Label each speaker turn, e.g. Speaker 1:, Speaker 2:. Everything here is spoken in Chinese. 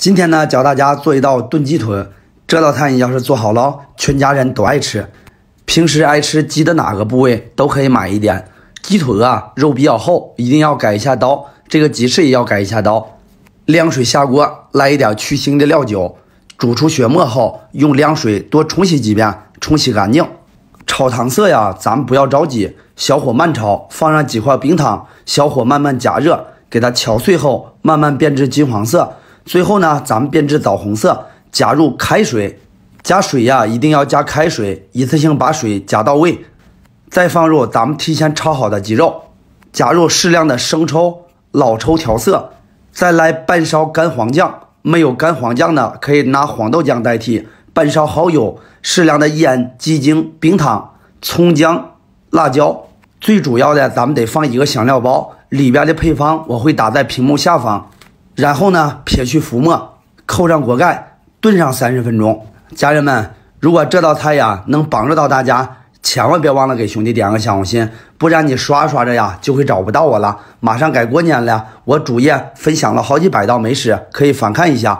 Speaker 1: 今天呢，教大家做一道炖鸡腿。这道菜要是做好了，全家人都爱吃。平时爱吃鸡的哪个部位都可以买一点鸡腿啊，肉比较厚，一定要改一下刀。这个鸡翅也要改一下刀。凉水下锅，来一点去腥的料酒，煮出血沫后，用凉水多冲洗几遍，冲洗干净。炒糖色呀，咱们不要着急，小火慢炒，放上几块冰糖，小火慢慢加热，给它敲碎后，慢慢变至金黄色。最后呢，咱们变至枣红色，加入开水，加水呀，一定要加开水，一次性把水加到位，再放入咱们提前焯好的鸡肉，加入适量的生抽、老抽调色，再来半勺干黄酱，没有干黄酱的可以拿黄豆酱代替，半勺蚝油，适量的盐、鸡精、冰糖、葱姜、辣椒，最主要的咱们得放一个香料包，里边的配方我会打在屏幕下方。然后呢，撇去浮沫，扣上锅盖，炖上三十分钟。家人们，如果这道菜呀能帮助到大家，千万别忘了给兄弟点个小红心，不然你刷刷着呀就会找不到我了。马上改过年了，我主页分享了好几百道美食，可以翻看一下。